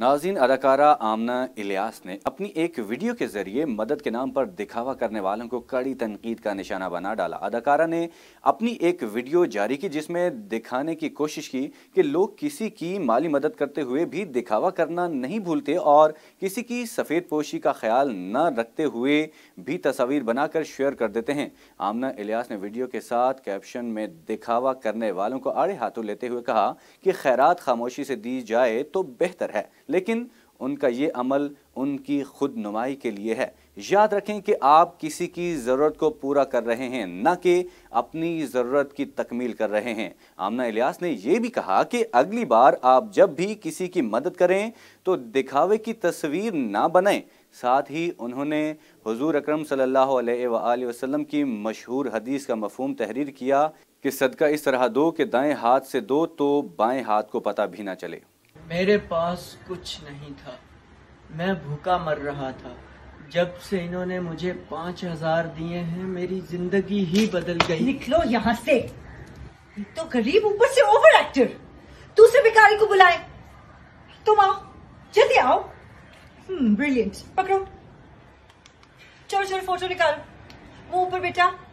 नाजीन अदाकारा आमना इलियास ने अपनी एक वीडियो के ज़रिए मदद के नाम पर दिखावा करने वालों को कड़ी तनकीद का निशाना बना डाला अदाकारा ने अपनी एक वीडियो जारी की जिसमें दिखाने की कोशिश की कि लोग किसी की माली मदद करते हुए भी दिखावा करना नहीं भूलते और किसी की सफ़ेद पोशी का ख्याल न रखते हुए भी तस्वीर बनाकर शेयर कर देते हैं आमना इलियास ने वीडियो के साथ कैप्शन में दिखावा करने वालों को आड़े हाथों लेते हुए कहा कि खैरात खामोशी से दी जाए तो बेहतर है लेकिन उनका ये अमल उनकी खुद नुमाई के लिए है याद रखें कि आप किसी की ज़रूरत को पूरा कर रहे हैं न कि अपनी ज़रूरत की तकमील कर रहे हैं आमना इलियास ने यह भी कहा कि अगली बार आप जब भी किसी की मदद करें तो दिखावे की तस्वीर ना बनाएं साथ ही उन्होंने हुजूर अकरम सल्लल्लाहु अलैहि वसल्लम की मशहूर हदीस का मफहम तहरीर किया कि सदका इस तरह दो के दाएं हाथ से दो तो बाएं हाथ को पता भी ना चले मेरे पास कुछ नहीं था मैं भूखा मर रहा था जब से इन्होंने मुझे पाँच हजार दिए हैं मेरी जिंदगी ही बदल गई निकलो यहाँ से तो गरीब ऊपर से ओवर एक्टर दूसरे भिखारी को बुलाए तुम आओ जल्दी आओ ब्रिलियंट हम्म, पकड़ो चलो चलो फोटो निकालो वो ऊपर बेटा